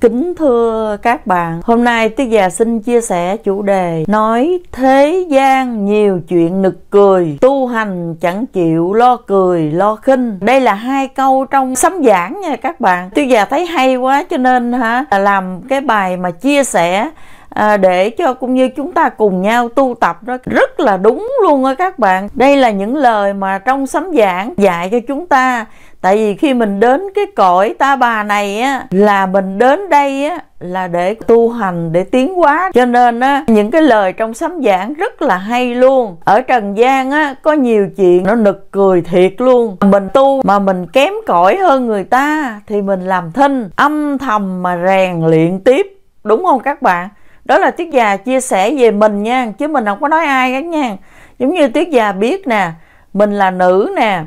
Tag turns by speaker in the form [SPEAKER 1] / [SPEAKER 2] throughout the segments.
[SPEAKER 1] Kính thưa các bạn, hôm nay Tiết Già xin chia sẻ chủ đề Nói thế gian nhiều chuyện nực cười, tu hành chẳng chịu lo cười, lo khinh Đây là hai câu trong sấm giảng nha các bạn Tiết Già thấy hay quá cho nên hả làm cái bài mà chia sẻ à, để cho cũng như chúng ta cùng nhau tu tập đó rất là đúng luôn á các bạn đây là những lời mà trong sấm giảng dạy cho chúng ta tại vì khi mình đến cái cõi ta bà này á là mình đến đây á là để tu hành để tiến hóa cho nên á những cái lời trong sấm giảng rất là hay luôn ở trần gian á có nhiều chuyện nó nực cười thiệt luôn mình tu mà mình kém cỏi hơn người ta thì mình làm thinh âm thầm mà rèn luyện tiếp đúng không các bạn đó là Tiết già chia sẻ về mình nha chứ mình không có nói ai cả nha giống như Tiết già biết nè mình là nữ nè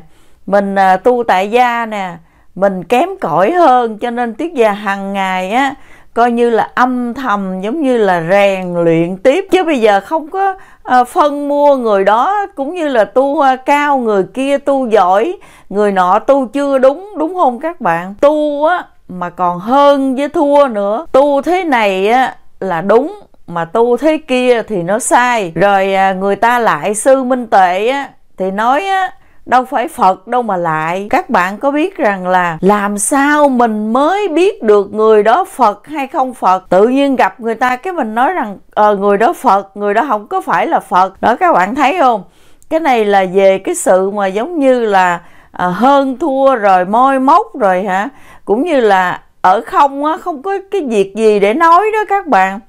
[SPEAKER 1] mình à, tu tại gia nè mình kém cỏi hơn cho nên Tiết già hàng ngày á coi như là âm thầm giống như là rèn luyện tiếp chứ bây giờ không có à, phân mua người đó cũng như là tu à, cao người kia tu giỏi người nọ tu chưa đúng đúng không các bạn tu á mà còn hơn với thua nữa tu thế này á là đúng mà tu thế kia thì nó sai rồi à, người ta lại sư minh tuệ á thì nói á đâu phải phật đâu mà lại các bạn có biết rằng là làm sao mình mới biết được người đó phật hay không phật tự nhiên gặp người ta cái mình nói rằng ờ, người đó phật người đó không có phải là phật đó các bạn thấy không cái này là về cái sự mà giống như là ờ, hơn thua rồi moi móc rồi hả cũng như là ở không á không có cái việc gì để nói đó các bạn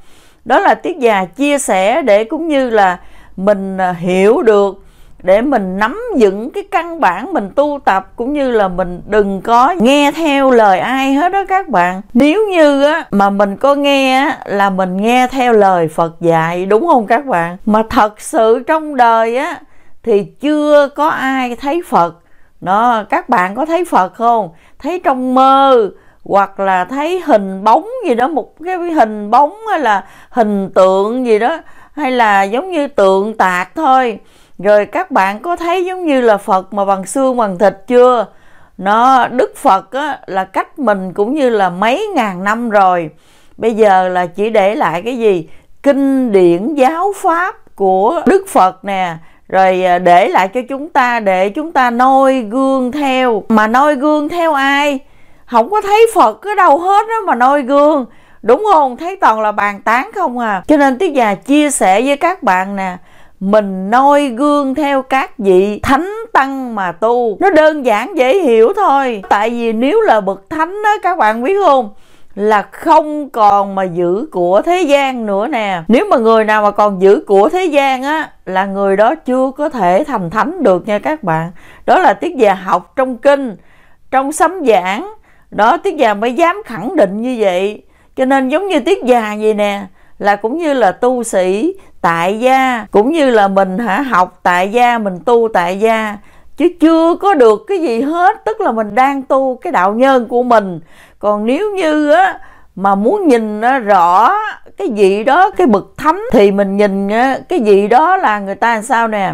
[SPEAKER 1] đó là tiết già chia sẻ để cũng như là mình à, hiểu được để mình nắm vững cái căn bản mình tu tập cũng như là mình đừng có nghe theo lời ai hết đó các bạn nếu như á mà mình có nghe á là mình nghe theo lời phật dạy đúng không các bạn mà thật sự trong đời á thì chưa có ai thấy phật đó các bạn có thấy phật không thấy trong mơ hoặc là thấy hình bóng gì đó một cái hình bóng hay là hình tượng gì đó hay là giống như tượng tạc thôi rồi các bạn có thấy giống như là phật mà bằng xương bằng thịt chưa nó đức phật á, là cách mình cũng như là mấy ngàn năm rồi bây giờ là chỉ để lại cái gì kinh điển giáo pháp của đức phật nè rồi à, để lại cho chúng ta để chúng ta noi gương theo mà noi gương theo ai không có thấy phật cái đâu hết đó mà noi gương đúng không thấy toàn là bàn tán không à cho nên tiết già chia sẻ với các bạn nè mình noi gương theo các vị thánh tăng mà tu nó đơn giản dễ hiểu thôi tại vì nếu là bậc thánh đó các bạn biết không là không còn mà giữ của thế gian nữa nè nếu mà người nào mà còn giữ của thế gian á là người đó chưa có thể thành thánh được nha các bạn đó là tiết già học trong kinh trong sấm giảng đó tiết già mới dám khẳng định như vậy cho nên giống như tiết già vậy nè là cũng như là tu sĩ tại gia cũng như là mình hả học tại gia mình tu tại gia chứ chưa có được cái gì hết tức là mình đang tu cái đạo nhân của mình còn nếu như á mà muốn nhìn rõ cái gì đó cái bậc thấm thì mình nhìn cái gì đó là người ta làm sao nè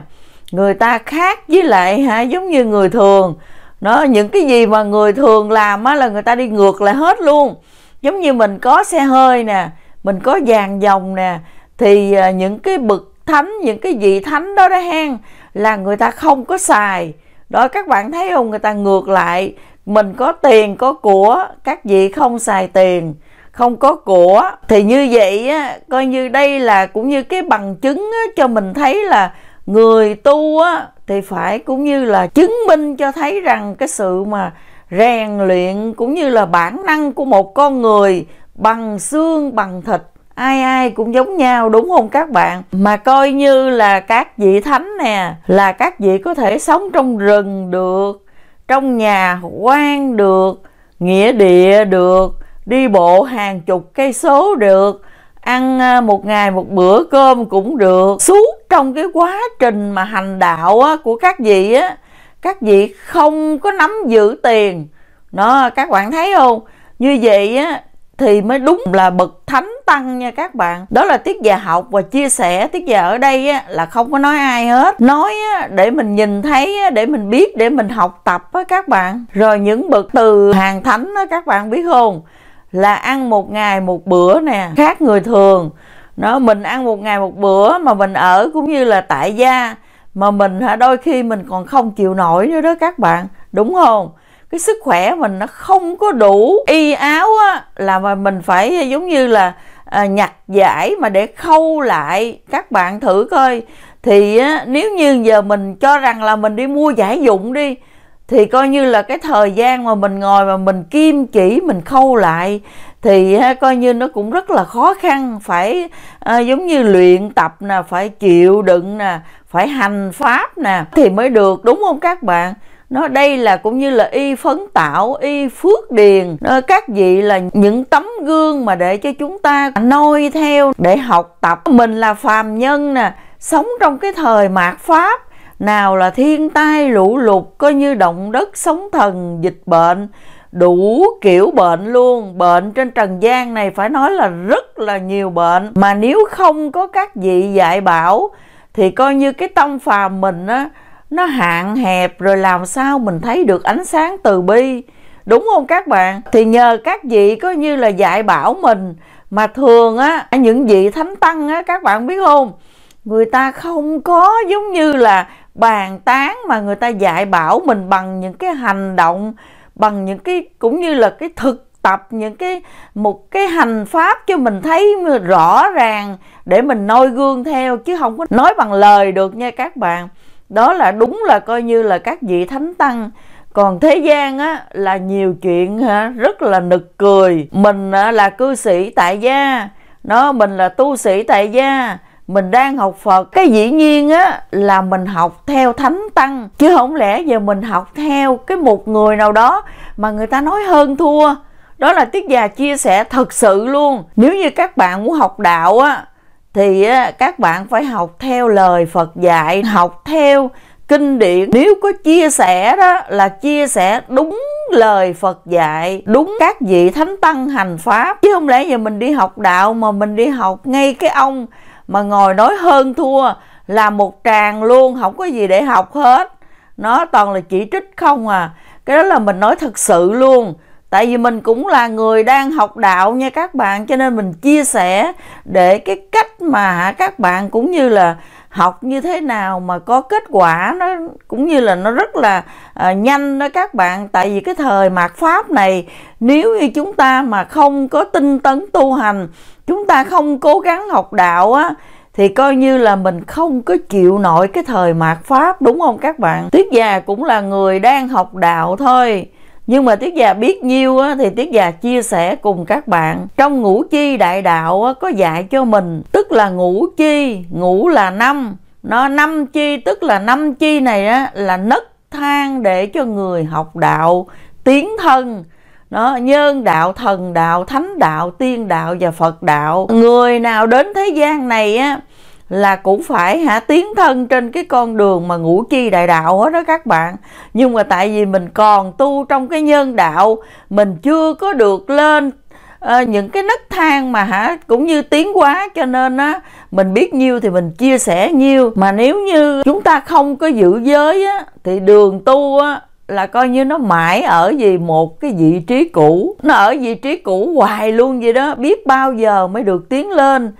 [SPEAKER 1] người ta khác với lại hả giống như người thường nó những cái gì mà người thường làm á là người ta đi ngược lại hết luôn giống như mình có xe hơi nè mình có vàng dòng nè thì à, những cái bậc thánh những cái vị thánh đó đó hen là người ta không có xài đó các bạn thấy không người ta ngược lại mình có tiền có của các vị không xài tiền không có của thì như vậy á, coi như đây là cũng như cái bằng chứng á, cho mình thấy là người tu á, thì phải cũng như là chứng minh cho thấy rằng cái sự mà rèn luyện cũng như là bản năng của một con người bằng xương bằng thịt ai ai cũng giống nhau đúng không các bạn mà coi như là các vị thánh nè là các vị có thể sống trong rừng được trong nhà quan được nghĩa địa được đi bộ hàng chục cây số được ăn ờ, một ngày một bữa cơm cũng được suốt trong cái quá trình mà hành đạo của các vị á các vị không có nắm giữ tiền nó các bạn thấy không như vậy á thì mới đúng là bậc thánh tăng nha các bạn đó là tiết giờ học và chia sẻ tiết giờ ở đây á, là không có nói ai hết nói á, để mình nhìn thấy á, để mình biết để mình học tập á, các bạn rồi những bậc từ hàng thánh á, các bạn biết không là ăn một ngày một bữa nè khác người thường nó mình ăn một ngày một bữa mà mình ở cũng như là tại gia mà mình hả đôi khi mình còn không chịu nổi nữa đó các bạn đúng không cái sức khỏe mình nó không có đủ y áo á là mà mình phải giống như là à, nhặt giải mà để khâu lại các bạn thử coi thì á, nếu như giờ mình cho rằng là mình đi mua giải dụng đi thì coi như là cái thời gian mà mình ngồi mà mình kim chỉ mình khâu lại thì coi như nó cũng rất là khó khăn phải à, giống như luyện tập nè phải chịu đựng nè phải hành pháp nè thì mới được đúng không các bạn nó đây là cũng như là y phấn tạo y phước điền các vị là những tấm gương mà để cho chúng ta noi theo để học tập mình là phàm nhân nè sống trong cái thời mạt pháp nào là thiên tai lũ lụt coi như động đất sóng thần dịch bệnh đủ kiểu bệnh luôn bệnh trên trần gian này phải nói là rất là nhiều bệnh mà nếu không có các vị dạy bảo thì coi như cái tâm phàm mình á nó hạn hẹp rồi làm sao mình thấy được ánh sáng từ bi đúng không các bạn thì nhờ các vị coi như là dạy bảo mình mà thường á những vị thánh tăng á các bạn biết không người ta không có giống như là bàn tán mà người ta dạy bảo mình bằng những cái hành động bằng những cái cũng như là cái thực tập những cái một cái hành pháp cho mình thấy rõ ràng để mình noi gương theo chứ không có nói bằng lời được nha các bạn đó là đúng là coi như là các vị thánh tăng còn thế gian á là nhiều chuyện rất là nực cười mình là cư sĩ tại gia nó mình là tu sĩ tại gia mình đang học Phật cái dĩ nhiên á là mình học theo thánh tăng chứ không lẽ giờ mình học theo cái một người nào đó mà người ta nói hơn thua đó là tiết già chia sẻ thật sự luôn nếu như các bạn muốn học đạo á thì á, các bạn phải học theo lời Phật dạy học theo kinh điển nếu có chia sẻ đó là chia sẻ đúng lời Phật dạy đúng các vị thánh tăng hành pháp chứ không lẽ giờ mình đi học đạo mà mình đi học ngay cái ông mà ngồi nói hơn thua là một tràng luôn không có gì để học hết nó toàn là chỉ trích không à cái đó là mình nói thật sự luôn tại vì mình cũng là người đang học đạo nha các bạn cho nên mình chia sẻ để cái cách mà các bạn cũng như là học như thế nào mà có kết quả nó cũng như là nó rất là à, nhanh đó các bạn tại vì cái thời mạt pháp này nếu như chúng ta mà không có tinh tấn tu hành chúng ta không cố gắng học đạo á thì coi như là mình không có chịu nổi cái thời mạt pháp đúng không các bạn tuyết già cũng là người đang học đạo thôi nhưng mà Tiết Già biết nhiêu á, thì Tiết Già chia sẻ cùng các bạn trong ngũ chi đại đạo có dạy cho mình tức là ngũ chi ngũ là năm nó năm chi tức là năm chi này là nấc thang để cho người học đạo tiến thân nó nhân đạo, thần đạo, thánh đạo, tiên đạo và Phật đạo Người nào đến thế gian này á là cũng phải hả tiến thân trên cái con đường mà ngũ chi đại đạo đó các bạn nhưng mà tại vì mình còn tu trong cái nhân đạo mình chưa có được lên à, những cái nấc thang mà hả cũng như tiến quá cho nên á mình biết nhiêu thì mình chia sẻ nhiêu mà nếu như chúng ta không có giữ giới á thì đường tu á là coi như nó mãi ở gì một cái vị trí cũ nó ở vị trí cũ hoài luôn vậy đó biết bao giờ mới được tiến lên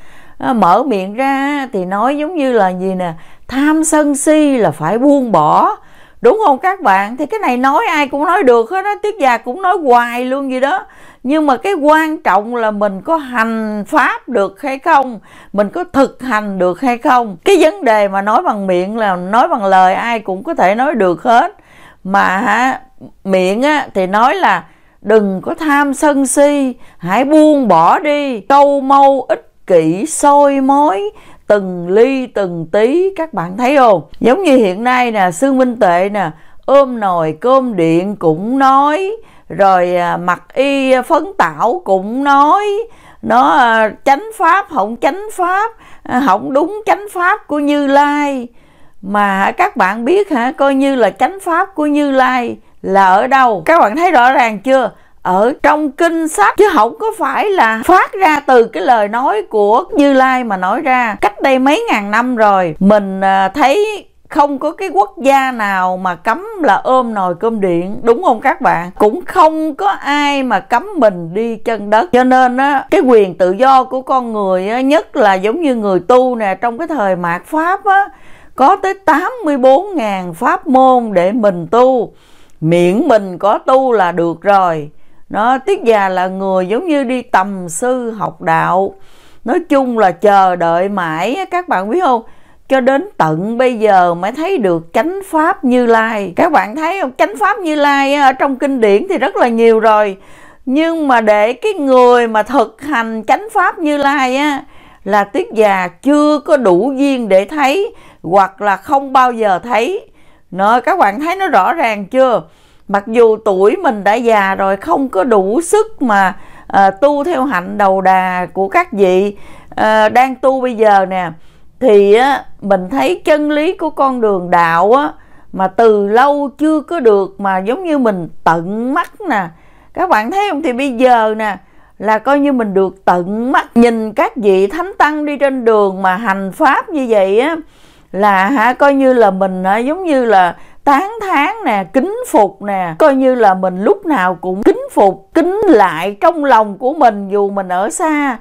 [SPEAKER 1] À, mở miệng ra thì nói giống như là gì nè tham sân si là phải buông bỏ đúng không các bạn thì cái này nói ai cũng nói được hết á tiết già cũng nói hoài luôn gì đó nhưng mà cái quan trọng là mình có hành pháp được hay không mình có thực hành được hay không cái vấn đề mà nói bằng miệng là nói bằng lời ai cũng có thể nói được hết mà miệng á, thì nói là đừng có tham sân si hãy buông bỏ đi câu mâu ít kỹ soi mối từng ly từng tí các bạn thấy không giống như hiện nay nè sư minh tệ nè ôm nồi cơm điện cũng nói rồi à, mặc y phấn tảo cũng nói nó à, chánh pháp không chánh pháp à, không đúng chánh pháp của như lai mà các bạn biết hả coi như là chánh pháp của như lai là ở đâu các bạn thấy rõ ràng chưa ở trong kinh sách chứ không có phải là phát ra từ cái lời nói của như lai mà nói ra cách đây mấy ngàn năm rồi mình à, thấy không có cái quốc gia nào mà cấm là ôm nồi cơm điện đúng không các bạn cũng không có ai mà cấm mình đi chân đất cho nên á cái quyền tự do của con người á, nhất là giống như người tu nè trong cái thời mạt pháp á có tới 84.000 pháp môn để mình tu miễn mình có tu là được rồi nó tiết già là người giống như đi tầm sư học đạo nói chung là chờ đợi mãi các bạn biết không cho đến tận bây giờ mới thấy được chánh pháp như lai các bạn thấy không chánh pháp như lai ở trong kinh điển thì rất là nhiều rồi nhưng mà để cái người mà thực hành chánh pháp như lai á là tiết già chưa có đủ duyên để thấy hoặc là không bao giờ thấy nó các bạn thấy nó rõ ràng chưa mặc dù tuổi mình đã già rồi không có đủ sức mà à, tu theo hạnh đầu đà của các vị à, đang tu bây giờ nè thì á, mình thấy chân lý của con đường đạo á, mà từ lâu chưa có được mà giống như mình tận mắt nè các bạn thấy không thì bây giờ nè là coi như mình được tận mắt nhìn các vị thánh tăng đi trên đường mà hành pháp như vậy á là hả coi như là mình á, giống như là tán thán nè kính phục nè coi như là mình lúc nào cũng kính phục kính lại trong lòng của mình dù mình ở xa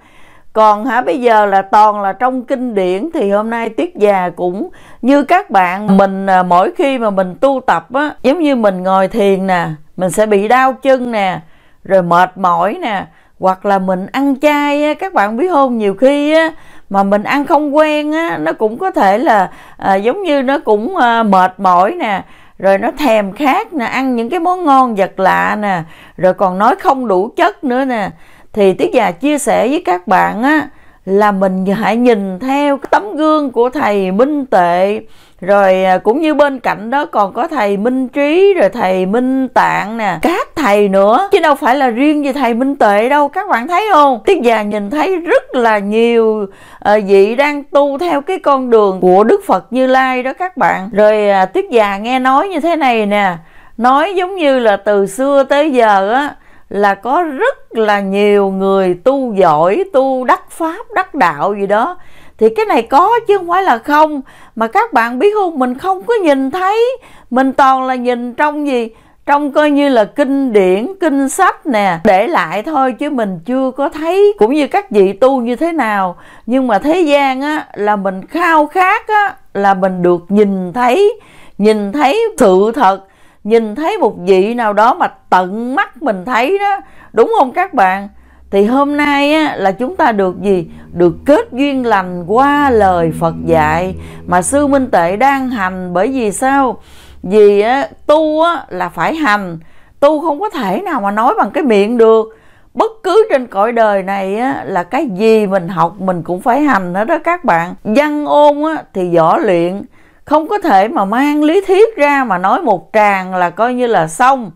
[SPEAKER 1] còn hả bây giờ là toàn là trong kinh điển thì hôm nay tiết già cũng như các bạn mình à, mỗi khi mà mình tu tập á giống như mình ngồi thiền nè mình sẽ bị đau chân nè rồi mệt mỏi nè hoặc là mình ăn chay á các bạn biết không nhiều khi á mà mình ăn không quen á nó cũng có thể là à, giống như nó cũng à, mệt mỏi nè rồi nó thèm khát nè ăn những cái món ngon vật lạ nè rồi còn nói không đủ chất nữa nè thì tiết già chia sẻ với các bạn á là mình hãy nhìn theo cái tấm gương của thầy minh tệ rồi à, cũng như bên cạnh đó còn có thầy minh trí rồi thầy minh tạng nè các thầy nữa chứ đâu phải là riêng về thầy minh tuệ đâu các bạn thấy không tiết già nhìn thấy rất là nhiều à, vị đang tu theo cái con đường của đức phật như lai đó các bạn rồi à, tiết già nghe nói như thế này nè nói giống như là từ xưa tới giờ á là có rất là nhiều người tu giỏi tu đắc pháp đắc đạo gì đó thì cái này có chứ không phải là không mà các bạn biết không mình không có nhìn thấy mình toàn là nhìn trong gì trong coi như là kinh điển kinh sách nè để lại thôi chứ mình chưa có thấy cũng như các vị tu như thế nào nhưng mà thế gian á là mình khao khát á là mình được nhìn thấy nhìn thấy sự thật nhìn thấy một vị nào đó mà tận mắt mình thấy đó đúng không các bạn thì hôm nay á, là chúng ta được gì được kết duyên lành qua lời Phật dạy mà sư Minh Tệ đang hành bởi vì sao vì á, tu á, là phải hành tu không có thể nào mà nói bằng cái miệng được bất cứ trên cõi đời này á, là cái gì mình học mình cũng phải hành hết đó các bạn văn ôn á, thì võ luyện không có thể mà mang lý thuyết ra mà nói một tràng là coi như là xong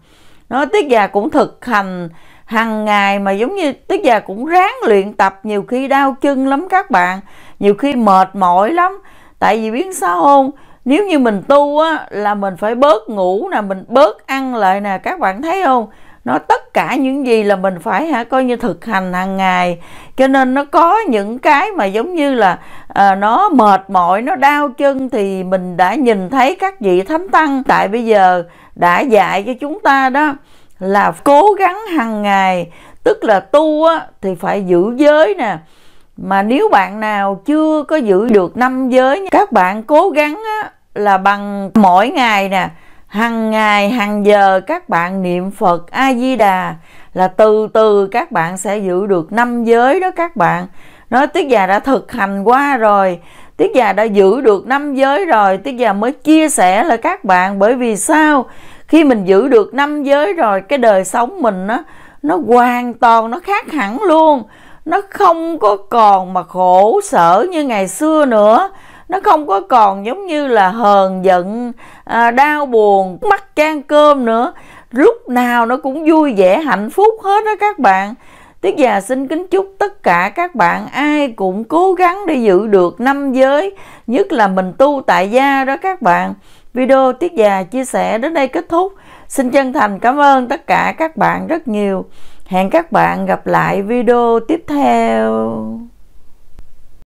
[SPEAKER 1] nói tiết già cũng thực hành hằng ngày mà giống như Tuyết già cũng ráng luyện tập nhiều khi đau chân lắm các bạn nhiều khi mệt mỏi lắm tại vì biết sao không nếu như mình tu á là mình phải bớt ngủ nè mình bớt ăn lại nè các bạn thấy không nó tất cả những gì là mình phải hả coi như thực hành hàng ngày cho nên nó có những cái mà giống như là à, nó mệt mỏi nó đau chân thì mình đã nhìn thấy các vị thánh tăng tại bây giờ đã dạy cho chúng ta đó là cố gắng hàng ngày tức là tu á, thì phải giữ giới nè mà nếu bạn nào chưa có giữ được năm giới các bạn cố gắng á, là bằng mỗi ngày nè hằng ngày hằng giờ các bạn niệm phật a di đà là từ từ các bạn sẽ giữ được năm giới đó các bạn nói tiết già đã thực hành qua rồi tiết già đã giữ được năm giới rồi tiết già mới chia sẻ là các bạn bởi vì sao khi mình giữ được năm giới rồi cái đời sống mình nó nó hoàn toàn nó khác hẳn luôn nó không có còn mà khổ sở như ngày xưa nữa nó không có còn giống như là hờn giận à, đau buồn mắc can cơm nữa lúc nào nó cũng vui vẻ hạnh phúc hết đó các bạn Tiết già xin kính chúc tất cả các bạn ai cũng cố gắng để giữ được năm giới, nhất là mình tu tại gia đó các bạn video Tiết Già chia sẻ đến đây kết thúc. Xin chân thành cảm ơn tất cả các bạn rất nhiều. Hẹn các bạn gặp lại video tiếp theo.